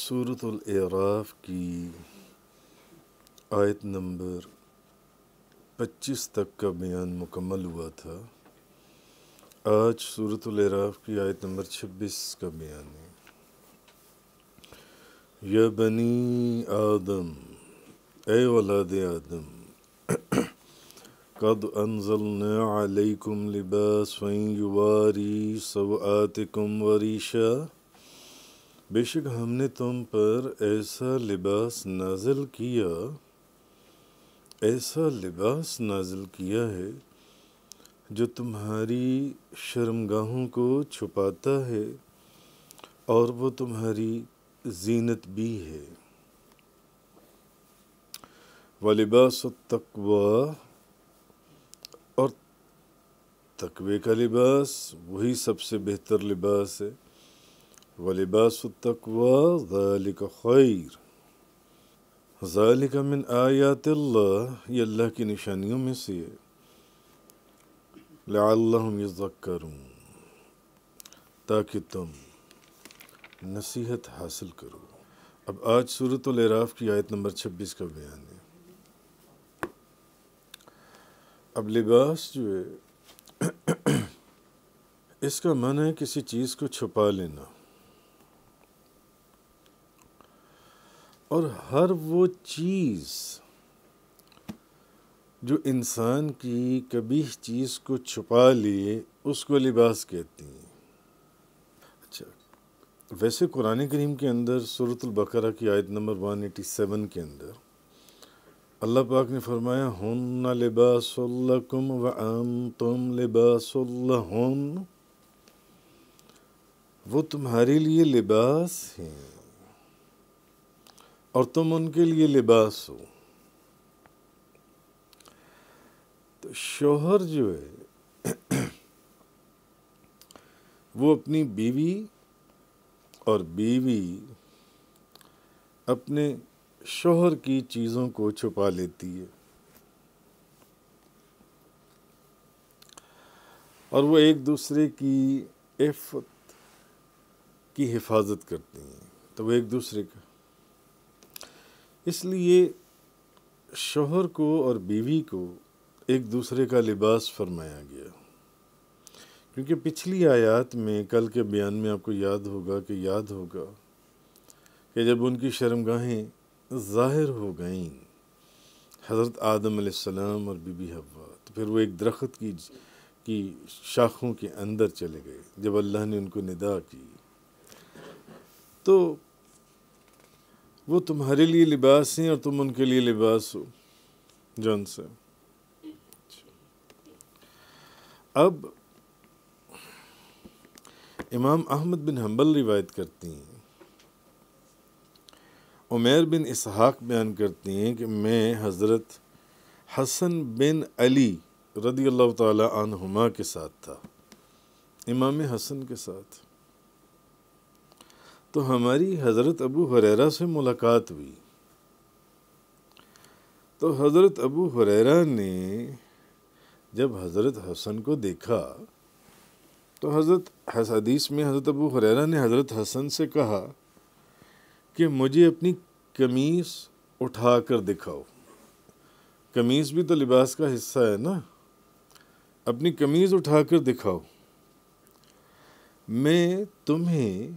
सूरत अराफ़ की आयत नंबर 25 तक का बयान मुकम्मल हुआ था आज सूरत अराफ़ की आयत नंबर 26 का बयान है यह बनी आदम ए वलाद आदम कद अनजल लिबास वहीं युवारी सब आतिकुम वरीशा बेशक हमने तुम पर ऐसा लिबास नाजिल किया ऐसा लिबास नाजिल किया है जो तुम्हारी शर्मगाहों को छुपाता है और वो तुम्हारी जीनत भी है लिबास तकवा और तकवे का लिबास वही सबसे बेहतर लिबास है वलिबास तकवा खैर ज़ालिका मिन आयात ये अल्लाह की निशानियों में से है लाम ताकि तुम नसीहत हासिल करो अब आज सूरत लराफ़ की आयत नंबर छब्बीस का बयान है अब लिबास जो है इसका मन है किसी चीज़ को छुपा लेना और हर वो चीज़ जो इंसान की कभी चीज़ को छुपा लिए उसको लिबास कहती हैं अच्छा वैसे कुरान करीम के अंदर सूरतलबकरा की आयत नंबर 187 के अंदर अल्लाह पाक ने फरमाया हन लिबासम व आम तुम लिबास वो तुम्हारे लिए लिबास हैं और तुम उनके लिए लिबास हो तो शोहर जो है वो अपनी बीवी और बीवी अपने शोहर की चीज़ों को छुपा लेती है और वो एक दूसरे की इफ़त की हिफाजत करती हैं तो वो एक दूसरे का इसलिए शोहर को और बीवी को एक दूसरे का लिबास फरमाया गया क्योंकि पिछली आयत में कल के बयान में आपको याद होगा कि याद होगा कि जब उनकी शर्मगाहें ज़ाहिर हो गईं हज़रत आदम सलाम और बीबी हवा तो फिर वो एक दरख्त की की शाखों के अंदर चले गए जब अल्लाह ने उनको निदा की तो वो तुम्हारे लिए लिबास हैं और तुम उनके लिए लिबास हो जन से अब इमाम अहमद बिन हम्बल रिवायत करती हैं उमेर बिन इसहाक बयान करती हैं कि मैं हज़रत हसन बिन अली रदी अल्लाह तुमा के साथ था इमाम हसन के साथ तो हमारी हज़रत अबू हुरैरा से मुलाकात हुई तो हज़रत अबू हुरैरा ने जब हज़रत हसन को देखा तो हज़रत हदीस में हज़रत अबू हुरैरा ने हज़रत हसन से कहा कि मुझे अपनी कमीज़ उठा कर दिखाओ कमीज़ भी तो लिबास का हिस्सा है ना अपनी कमीज़ उठा कर दिखाओ मैं तुम्हें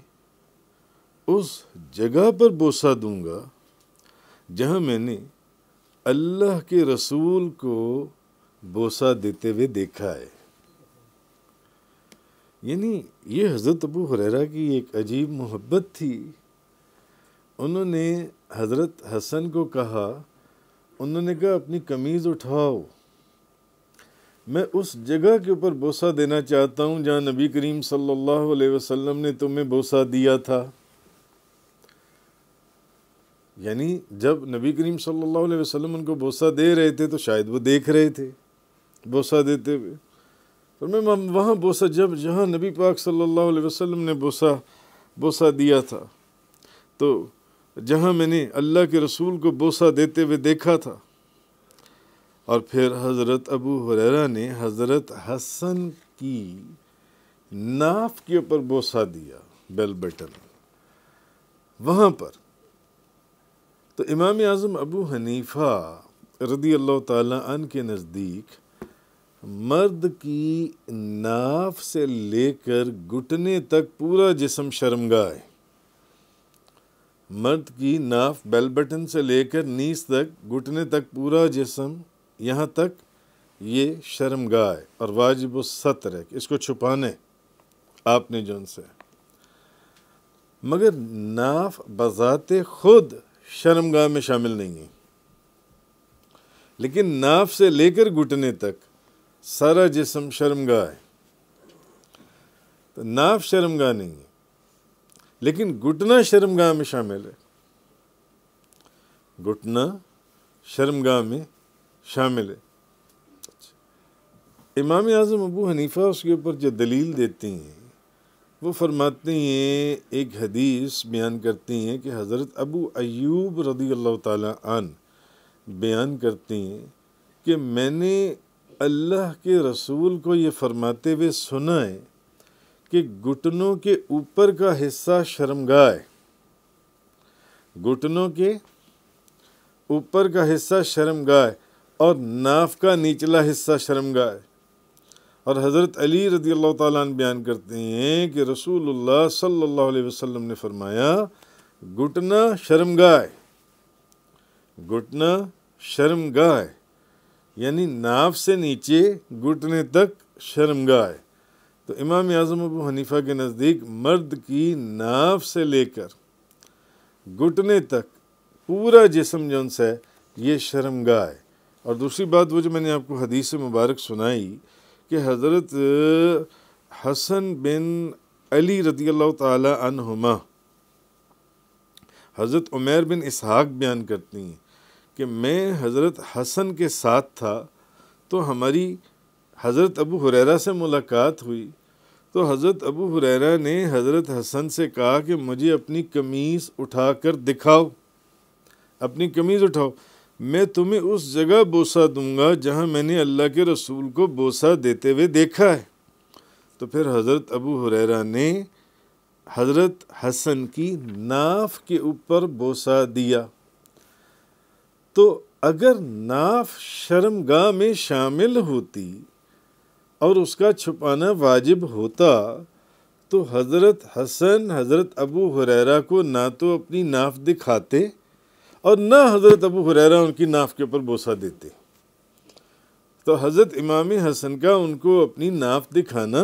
उस जगह पर बोसा दूंगा जहां मैंने अल्लाह के रसूल को बोसा देते हुए देखा है यानी ये हज़रत अबू हुररा की एक अजीब मोहब्बत थी उन्होंने हज़रत हसन को कहा उन्होंने कहा अपनी कमीज़ उठाओ मैं उस जगह के ऊपर बोसा देना चाहता हूँ जहाँ नबी करीम सल्लल्लाहु अलैहि वसल्लम ने तुम्हें बोसा दिया था यानी जब नबी करीम सल्लल्लाहु अलैहि वसल्लम उनको बोसा दे रहे थे तो शायद वो देख रहे थे बोसा देते हुए पर मैं वहाँ बोसा जब जहाँ नबी पाक सल्लल्लाहु अलैहि वसल्लम ने बोसा बोसा दिया था तो जहाँ मैंने अल्लाह के रसूल को बोसा देते हुए देखा था और फिर हज़रत अबू हुररा ने हज़रत हसन की नाफ के ऊपर बोसा दिया बेल बटन वहाँ पर तो इमाम आज़म अबू हनीफ़ा रदी अल्लाह तन के नज़दीक मर्द की नाफ से लेकर घुटने तक पूरा जिसम शर्मगा है मर्द की नाफ बेल बटन से लेकर नीस तक घुटने तक पूरा जिसम यहाँ तक ये शर्मगा है और वाजिब सतर है इसको छुपाने आपने जो उनसे मगर नाफ बजाते खुद शर्मगाह में शामिल नहीं है लेकिन नाफ से लेकर घुटने तक सारा जिसम शर्मगाह है तो नाफ शर्मगाह नहीं है लेकिन घुटना शर्मगाह में शामिल है घुटना शर्मगाह में शामिल है इमाम आज़म अबू हनीफ़ा उसके ऊपर जो दलील देती हैं वो फरमाते हैं एक हदीस बयान करती हैं कि हज़रत अबू अयूब रदी अल्लाह तन बयान करती हैं कि मैंने अल्लाह के रसूल को ये फरमाते हुए सुना है कि घुटनों के ऊपर का हिस्सा शर्मगा है घुटनों के ऊपर का हिस्सा है और नाफ का निचला हिस्सा शर्मगा है और हज़रत अली रदी अल्लाह तन बयान करते हैं कि रसूल सल्ला वसम ने फरमाया घुटना शर्म गाय घुटना शर्म गाय यानी नाव से नीचे घुटने तक शर्म गाय तो इमाम आज़म अबू हनीफा के नज़दीक मर्द की नाव से लेकर घुटने तक पूरा जिसम जो है ये शर्म गाय और दूसरी बात वो जो मैंने आपको हदीस मुबारक सुनाई कि हज़रत हसन बिन अली रदी अल्लाह तुमा हज़रत उमेर बिन इसहाक बयान करती हैं कि मैं हज़रत हसन के साथ था तो हमारी हज़रत अबू हुररा से मुलाकात हुई तो हज़रत अबू हुररा ने हज़रत हसन से कहा कि मुझे अपनी कमीज़ उठाकर दिखाओ अपनी कमीज़ उठाओ मैं तुम्हें उस जगह बोसा दूंगा जहां मैंने अल्लाह के रसूल को बोसा देते हुए देखा है तो फिर हज़रत अबू हुरैरा ने हज़रत हसन की नाफ के ऊपर बोसा दिया तो अगर नाफ शर्मगाह में शामिल होती और उसका छुपाना वाजिब होता तो हज़रत हसन हज़रत अबू हुरैरा को ना तो अपनी नाफ दिखाते और ना हज़रत अबू हुररा उनकी नाफ के ऊपर बोसा देते तो हज़रत इमाम हसन का उनको अपनी नाफ दिखाना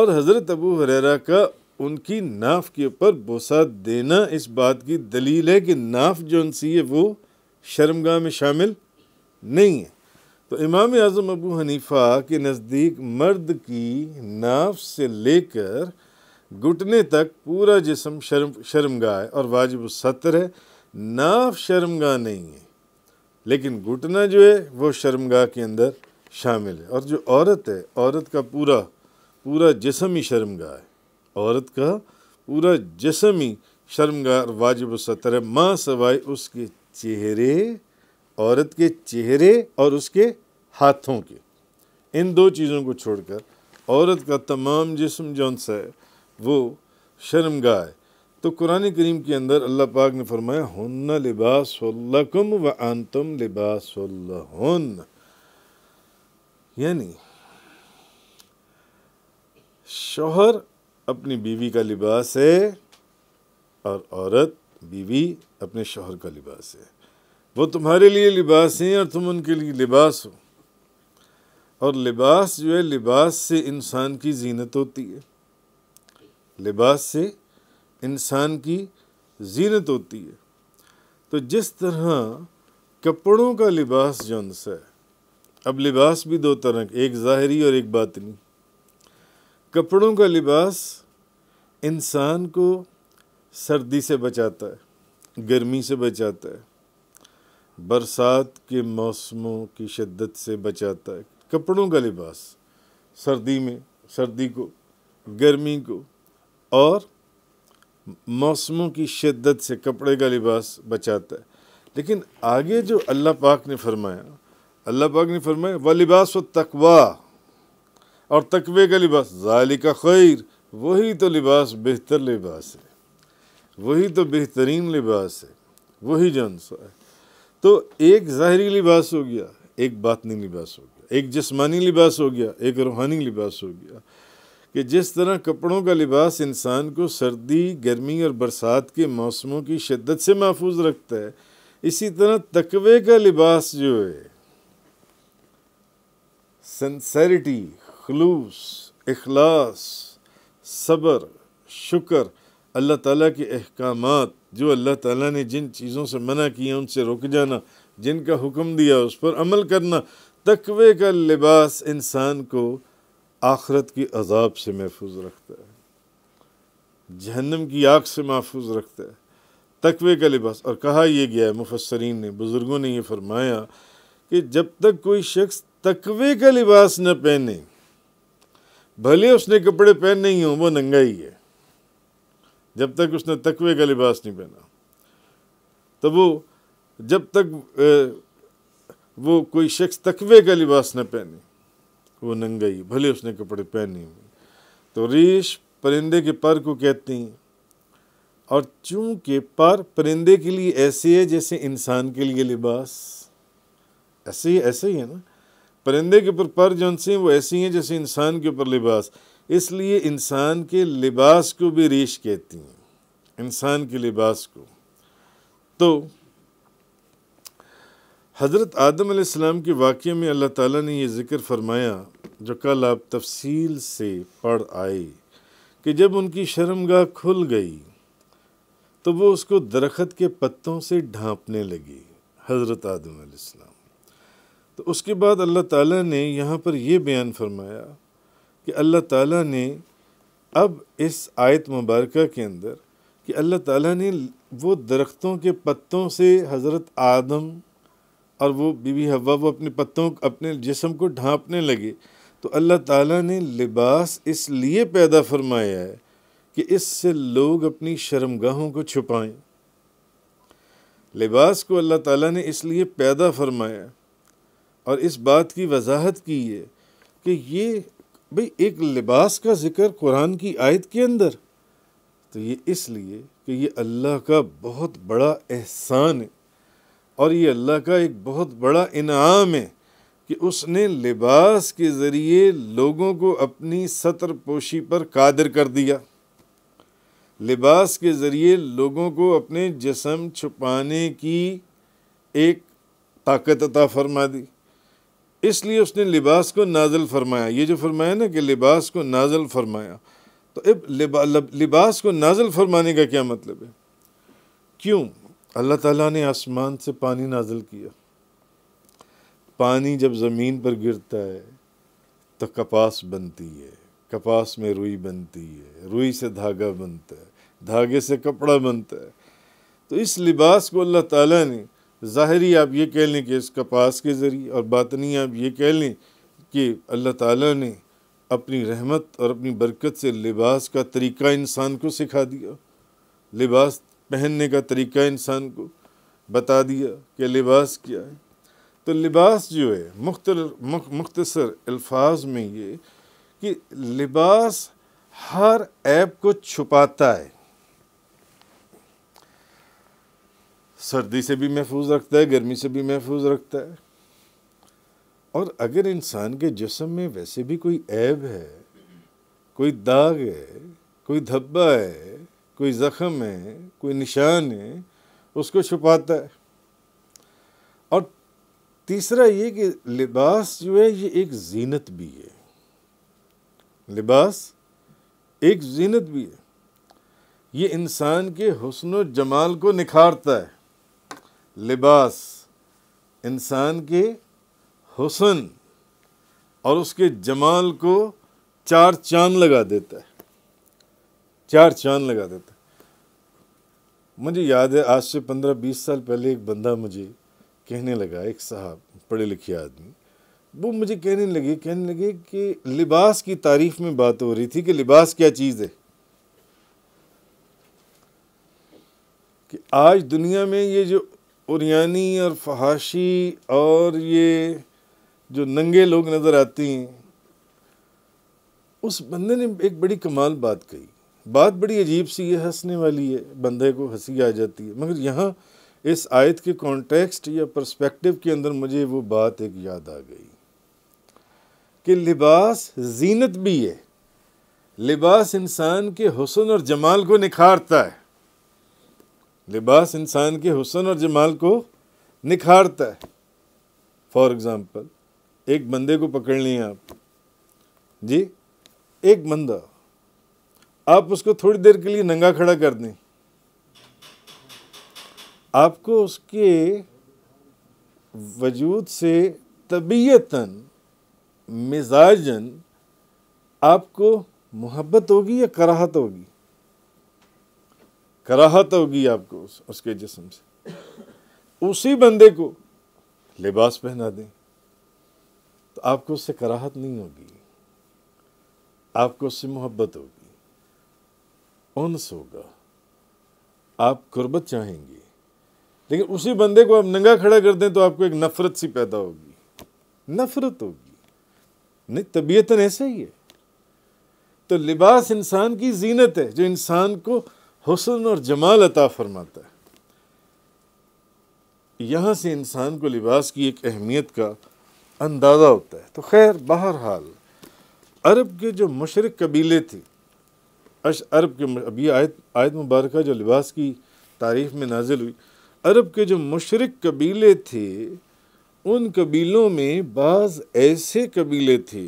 और हज़रत अबू हुररा का उनकी नाफ के ऊपर बोसा देना इस बात की दलील है कि नाफ जो सी है वो शर्मगा में शामिल नहीं है तो इमाम आज़म अबू हनीफ़ा के नज़दीक मर्द की नाफ से लेकर घुटने तक पूरा जिसम शर्म शर्मगा है और वाजिब सतर है नाफ शर्मगा नहीं है लेकिन घुटना जो है वो शर्मगा के अंदर शामिल है और जो औरत है औरत का पूरा पूरा जिसम ही शर्मगा है औरत का पूरा जिसम ही और वाजिब सतर है माँ सवाए उसके चेहरे औरत के चेहरे और उसके हाथों के इन दो चीज़ों को छोड़कर औरत का तमाम जिसम जौन सा है वो शर्मगा है तो कुरान करीम के अंदर अल्लाह पाक ने फरमाया हन लिबास व आनतम लिबास यानी शोहर अपनी बीवी का लिबास है और औरत बीवी अपने शोहर का लिबास है वो तुम्हारे लिए लिबास हैं और तुम उनके लिए लिबास हो और लिबास जो है लिबास से इंसान की जीनत होती है लिबास से इंसान की जीनत होती है तो जिस तरह कपड़ों का लिबास जौन सा है अब लिबास भी दो तरह के एक ज़ाहरी और एक बातनी कपड़ों का लिबास इंसान को सर्दी से बचाता है गर्मी से बचाता है बरसात के मौसमों की शिद्दत से बचाता है कपड़ों का लिबास सर्दी में सर्दी को गर्मी को और मौसमों की शिद्दत से कपड़े का लिबास बचाता है लेकिन आगे जो अल्लाह पाक ने फरमाया अल्लाह पाक ने फरमाया व लिबास व तकवा और तकवे का लिबास जाली का खैर वही तो लिबास बेहतर लिबास है वही तो बेहतरीन लिबास है वही जनसा है तो एक ज़ाहरी लिबास हो गया एक बातनी लिबास हो गया एक जिस्मानी लिबास हो गया एक रूहानी लिबास हो गया कि जिस तरह कपड़ों का लिबास इंसान को सर्दी गर्मी और बरसात के मौसमों की शिद्दत से महफूज रखता है इसी तरह तकवे का लिबास जो है सेंसरिटी खलूस अखलास सब्र शुक्र अल्लाह ताला के अहकाम जो अल्लाह ताला ने जिन चीज़ों से मना किया उनसे रुक जाना जिनका हुक्म दिया उस पर अमल करना तकवे का लिबास इंसान को आखरत की अजाब से महफूज रखता है जहन्नम की आग से महफूज रखता है तकवे का लिबास और कहा यह गया है मुफसरीन ने बुज़ुर्गों ने यह फरमाया कि जब तक कोई शख्स तकवे का लिबास न पहने भले उसने कपड़े पहने ही हों वो नंगा ही है जब तक उसने तकवे का लिबास नहीं पहना तो वो जब तक वो कोई शख्स तकवे का लिबास न पहने वो नंगई भले उसने कपड़े पहने हुए तो रीश परिंदे के पर को कहते हैं और चूंकि पर परिंदे के लिए ऐसे है जैसे इंसान के लिए लिबास ऐसे ही ऐसे ही है ना परिंदे के ऊपर पर जो से वो ऐसे ही हैं जैसे इंसान के ऊपर लिबास इसलिए इंसान के लिबास को भी रीश कहती हैं इंसान के लिबास को तो हज़रत आदम आसमाम के वाक़े में अल्लाह ताला ने ये ज़िक्र फरमाया जो कल आप तफसील से पढ़ आए कि जब उनकी शर्मगाह खुल गई तो वो उसको दरख्त के पत्तों से ढांपने लगी हज़रत आदम आसमाम तो उसके बाद अल्लाह ताला ने यहाँ पर यह बयान फरमाया कि अल्लाह ताला ने अब इस आयत मुबारक के अंदर कि अल्लाह ताला ने वो दरख्तों के पत्तों से हज़रत आदम और वो बीबी हवा वो अपने पत्तों अपने जिसम को ढांपने लगे तो अल्लाह ताला ने लिबास इसलिए पैदा फरमाया है कि इससे लोग अपनी शर्मगाहों को छुपाएं लिबास को अल्लाह ताला ने इसलिए पैदा फरमाया और इस बात की वजाहत की है कि ये भाई एक लिबास का ज़िक्र कुरान की आयत के अंदर तो ये इसलिए कि ये अल्लाह का बहुत बड़ा एहसान है और ये अल्लाह का एक बहुत बड़ा इनाम है कि उसने लिबास के ज़रिए लोगों को अपनी सतर पोशी पर कादर कर दिया लिबास के ज़रिए लोगों को अपने जिसम छुपाने की एक ताकत अता फरमा दी इसलिए उसने लिबास को नाजल फरमाया ये जो फरमाया ना कि लिबास को नाजल फरमाया तो अब लिबा, लिबास को नाजल फरमाने का क्या मतलब है क्यों अल्लाह ताला ने आसमान से पानी नाजिल किया पानी जब ज़मीन पर गिरता है तो कपास बनती है कपास में रुई बनती है रुई से धागा बनता है धागे से कपड़ा बनता है तो इस लिबास को अल्लाह ताला ने ज़ाहरी आप ये कह लें कि इस कपास के ज़रिए और बातनी आप ये कह लें कि अल्लाह ताला ने अपनी रहमत और अपनी बरकत से लिबास का तरीका इंसान को सिखा दिया लिबास पहनने का तरीका इंसान को बता दिया कि लिबास क्या है तो लिबास जो है मुख्तर मुख्तसर अल्फाज में ये कि लिबास हर ऐप को छुपाता है सर्दी से भी महफूज रखता है गर्मी से भी महफूज रखता है और अगर इंसान के जिसम में वैसे भी कोई ऐब है कोई दाग है कोई धब्बा है कोई जख्म है कोई निशान है उसको छुपाता है और तीसरा ये कि लिबास जो है ये एक जीनत भी है लिबास एक जीनत भी है ये इंसान के हसन जमाल को निखारता है लिबास इंसान के हसन और उसके जमाल को चार चांद लगा देता है चार चांद लगा देते मुझे याद है आज से पंद्रह बीस साल पहले एक बंदा मुझे कहने लगा एक साहब पढ़े लिखे आदमी वो मुझे कहने लगे कहने लगे कि लिबास की तारीफ में बात हो रही थी कि लिबास क्या चीज़ है कि आज दुनिया में ये जो उरियानी और फहाशी और ये जो नंगे लोग नज़र आते हैं उस बंदे ने एक बड़ी कमाल बात कही बात बड़ी अजीब सी है हंसने वाली है बंदे को हंसी आ जाती है मगर यहाँ इस आयत के कॉन्टेक्स्ट या पर्सपेक्टिव के अंदर मुझे वो बात एक याद आ गई कि लिबास जीनत भी है लिबास इंसान के हुसन और जमाल को निखारता है लिबास इंसान के हुसन और जमाल को निखारता है फॉर एग्ज़ाम्पल एक बंदे को पकड़ लें आप जी एक बंदा आप उसको थोड़ी देर के लिए नंगा खड़ा कर दें आपको उसके वजूद से तबीयतन मिजाजन आपको मोहब्बत होगी या कराहत होगी कराहत होगी आपको उस, उसके जिसम से उसी बंदे को लिबास पहना दें तो आपको उससे कराहत नहीं होगी आपको उससे मोहब्बत होगी ओनस होगा आप कुर्बत चाहेंगे लेकिन उसी बंदे को आप नंगा खड़ा कर दें तो आपको एक नफ़रत सी पैदा होगी नफ़रत होगी नहीं तबीयत तो ऐसा ही है तो लिबास इंसान की जीनत है जो इंसान को हुसन और जमाल अता फरमाता है यहां से इंसान को लिबास की एक अहमियत का अंदाज़ा होता है तो खैर बहरहाल अरब के जो मशरक कबीले थे अश अरब के अब ये आयत आयत मुबारक जो लिबास की तारीफ़ में नाजिल हुई अरब के जो मशरक कबीले थे उन कबीलों में बाज़ ऐसे कबीले थे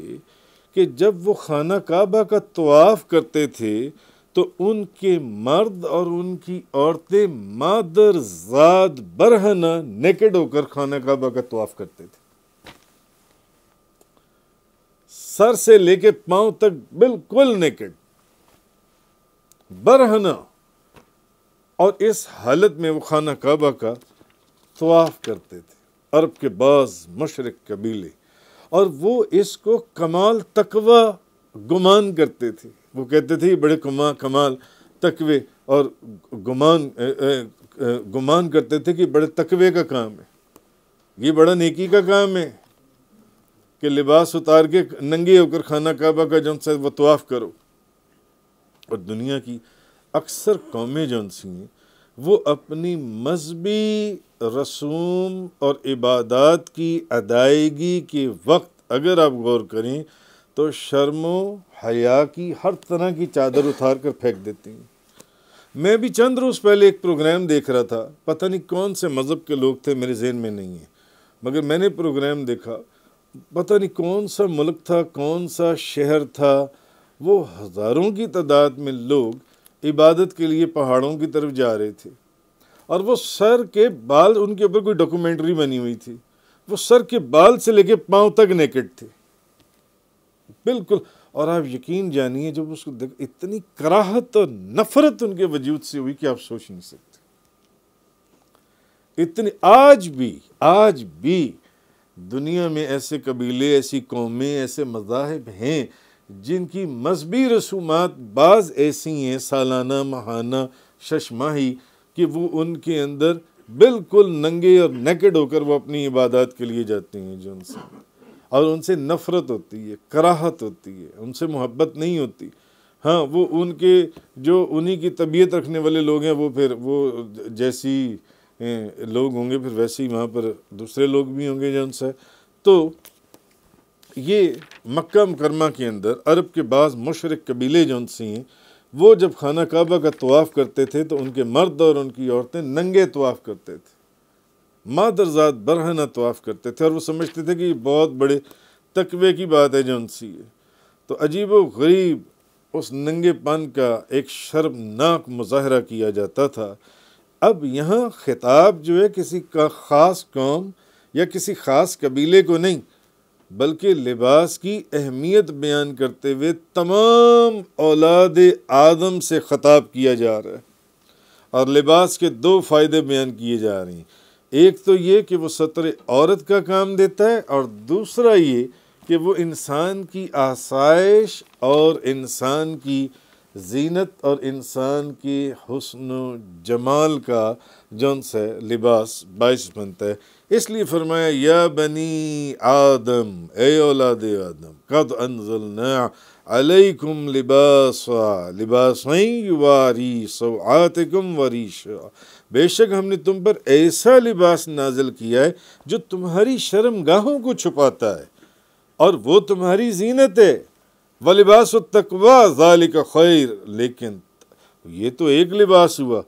कि जब वो खाना काबा का तवाफ़ करते थे तो उनके मर्द और उनकी औरतें मादर जाद बरहना नेकेड होकर खाना काबा का तवाफ़ करते थे सर से लेके पांव तक बिल्कुल नेकेड बरहना और इस हालत में वो खाना काबा का तवाफ़ करते थे अरब के बाज़ मशरक कबीले और वो इसको कमाल तकवा गुमान करते थे वो कहते थे बड़े कमा कमाल तकवे और गुमान गुमान करते थे कि बड़े तकवे का काम है ये बड़ा नेकी का काम है कि लिबास उतार के नंगे होकर खाना काबा का जो वो तवाफ़ करो और दुनिया की अक्सर कौमें जो थी वो अपनी मजहबी रसूम और इबादत की अदायगी के वक्त अगर आप गौर करें तो शर्म हया की हर तरह की चादर उतार कर फेंक देती हैं मैं भी चंद रोज़ पहले एक प्रोग्राम देख रहा था पता नहीं कौन से मज़हब के लोग थे मेरे जहन में नहीं है मगर मैंने प्रोग्राम देखा पता नहीं कौन सा मुल्क था कौन सा शहर था वो हज़ारों की तादाद में लोग इबादत के लिए पहाड़ों की तरफ जा रहे थे और वो सर के बाल उनके ऊपर कोई डॉक्यूमेंट्री बनी हुई थी वो सर के बाल से लेके पांव तक नेकेड थे बिल्कुल और आप यकीन जानिए जब उसको देख इतनी कराहत और नफरत उनके वजूद से हुई कि आप सोच नहीं सकते इतनी आज भी आज भी दुनिया में ऐसे कबीले ऐसी कौमें ऐसे मजाहब हैं जिनकी मजहबी रसूमात बाज़ ऐसी हैं सालाना महाना शशमाही कि वो उनके अंदर बिल्कुल नंगे और नेकेड होकर वो अपनी इबादत के लिए जाते हैं जो उनसे और उनसे नफ़रत होती है कराहत होती है उनसे मोहब्बत नहीं होती हाँ वो उनके जो उन्हीं की तबीयत रखने वाले लोग हैं वो फिर वो जैसी लोग होंगे फिर वैसे ही वहाँ पर दूसरे लोग भी होंगे जो उनसे तो ये मक्का मुकरमा के अंदर अरब के बाद मशरक कबीले जो सी हैं वो जब खाना काबा का तवाफ़ करते थे तो उनके मर्द और उनकी औरतें नंगे तवाफ़ करते थे मादरजात बरहना तवाफ़ करते थे और वो समझते थे कि ये बहुत बड़े तकबे की बात है जो सी है तो अजीब व गरीब उस नंगे पान का एक शर्मनाक मुजाहरा किया जाता था अब यहाँ ख़िताब जो है किसी का ख़ास कौम या किसी ख़ास कबीले को नहीं बल्कि लिबास की अहमियत बयान करते हुए तमाम औलाद आदम से ख़ताब किया जा रहा है और लिबास के दो फ़ायदे बयान किए जा रहे हैं एक तो ये कि वो सतर औरत का काम देता है और दूसरा ये कि वो इंसान की आसाइश और इंसान की जीनत और इंसान की हसन जमाल का जौन सा लिबास बाइस बनता है इसलिए फरमाया या बनी आदम ए औलाद आदम कद अनजल अलैकुम लिबासा लिबासई वारी आतकुम वरीश बेशक हमने तुम पर ऐसा लिबास नाजिल किया है जो तुम्हारी शर्मगाहों को छुपाता है और वो तुम्हारी जीनत है व लिबास तकवा जालिक खैर लेकिन ये तो एक लिबास हुआ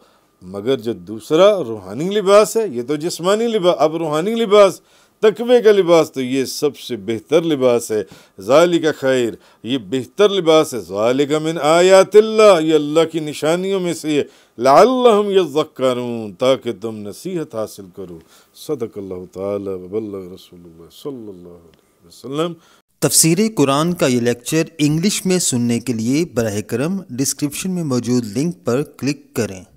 मगर जो दूसरा रूहानी लिबास है ये तो जिसमानी लिबास अब रूहानी लिबास तकबे का लिबास तो ये सबसे बेहतर लिबास है ज़ाली का खैर ये बेहतर लिबास है का मिन आयातिल्ला ये अल्लाह की निशानियों में से है लाम ताकि तुम नसीहत हासिल करो सदक अल्लाह तफसर कुरान का ये लेक्चर इंग्लिश में सुनने के लिए बरह करम डिस्क्रिप्शन में मौजूद लिंक पर क्लिक करें